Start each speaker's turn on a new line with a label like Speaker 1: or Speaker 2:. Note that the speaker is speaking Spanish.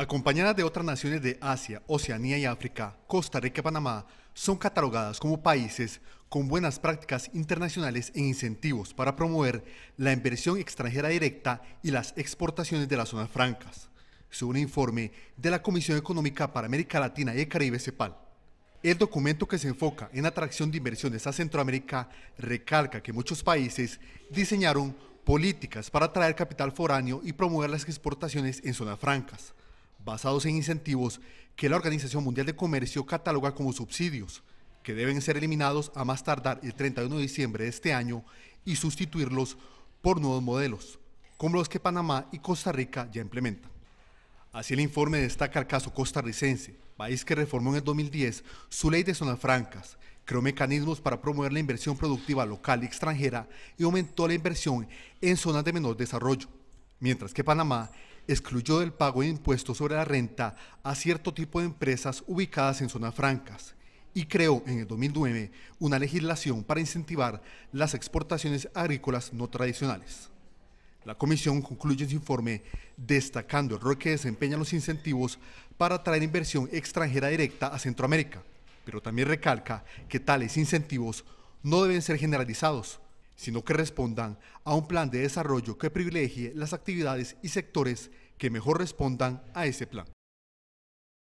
Speaker 1: Acompañadas de otras naciones de Asia, Oceanía y África, Costa Rica y Panamá son catalogadas como países con buenas prácticas internacionales e incentivos para promover la inversión extranjera directa y las exportaciones de las zonas francas, según un informe de la Comisión Económica para América Latina y el Caribe CEPAL. El documento que se enfoca en atracción de inversiones a Centroamérica recalca que muchos países diseñaron políticas para atraer capital foráneo y promover las exportaciones en zonas francas basados en incentivos que la Organización Mundial de Comercio cataloga como subsidios, que deben ser eliminados a más tardar el 31 de diciembre de este año y sustituirlos por nuevos modelos, como los que Panamá y Costa Rica ya implementan. Así el informe destaca el caso costarricense, país que reformó en el 2010 su ley de zonas francas, creó mecanismos para promover la inversión productiva local y extranjera y aumentó la inversión en zonas de menor desarrollo, mientras que Panamá excluyó del pago de impuestos sobre la renta a cierto tipo de empresas ubicadas en zonas francas y creó en el 2009 una legislación para incentivar las exportaciones agrícolas no tradicionales. La comisión concluye su informe destacando el rol que desempeñan los incentivos para atraer inversión extranjera directa a Centroamérica, pero también recalca que tales incentivos no deben ser generalizados, sino que respondan a un plan de desarrollo que privilegie las actividades y sectores que mejor respondan a ese plan.